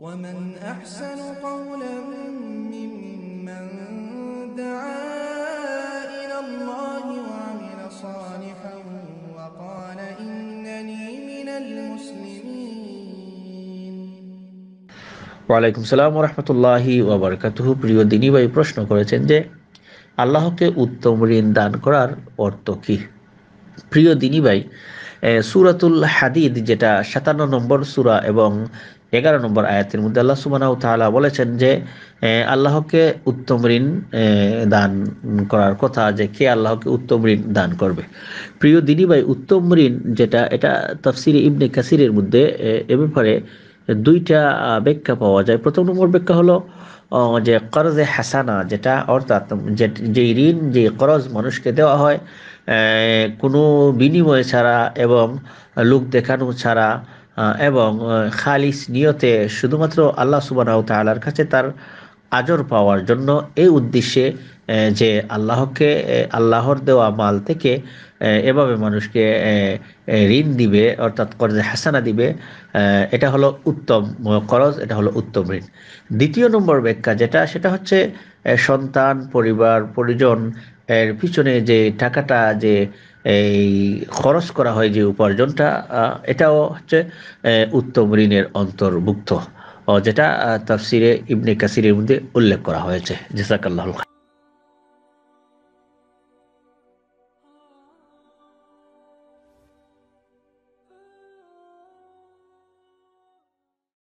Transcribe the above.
ওয়ালাইকুম সালাম রহমতুল্লাহি ওবরকাতুহ প্রিয় দিনী ভাই প্রশ্ন করেছেন যে আল্লাহকে উত্তম ঋণ দান করার অর্থ কি প্রিয় দিনী ভাই সুরাতুল হাদিদ যেটা সাতান্ন নম্বর সুরা এবং এগারো নম্বর আয়াতের মধ্যে আল্লাহ সুবানাউ তালা বলেছেন যে আল্লাহকে উত্তম ঋণ দান করার কথা যে কে আল্লাহকে উত্তম ঋণ দান করবে প্রিয় দিনী ভাই উত্তম ঋণ যেটা এটা তফসির ইবনে কাসিরের মধ্যে এ ব্যাপারে দুইটা ব্যাখ্যা পাওয়া যায় প্রথম নম্বর ব্যাখ্যা হলো যে কর্জে হাসানা যেটা অর্থাৎ যে ঋণ যে করজ মানুষকে দেওয়া হয় কোনো বিনিময় ছাড়া এবং লোক দেখানো ছাড়া এবং খালিস নিয়তে শুধুমাত্র আল্লাহ সুবানাহ তালার কাছে তার আজর পাওয়ার জন্য এই উদ্দেশ্যে যে আল্লাহকে আল্লাহর দেওয়া মাল থেকে এভাবে মানুষকে ঋণ দিবে অর্থাৎ কর্জে হাসানা দিবে এটা হলো উত্তম করজ এটা হলো উত্তম ঋণ দ্বিতীয় নম্বর ব্যাখ্যা যেটা সেটা হচ্ছে সন্তান পরিবার পরিজন এর পিছনে যে টাকাটা যে এই খরচ করা হয় যে উপার্জনটা এটাও হচ্ছে উত্তম ঋণের অন্তর্ভুক্ত যেটা তাফসিরে ইবনে কাসিরের মধ্যে উল্লেখ করা হয়েছে জেসাকাল্লাহ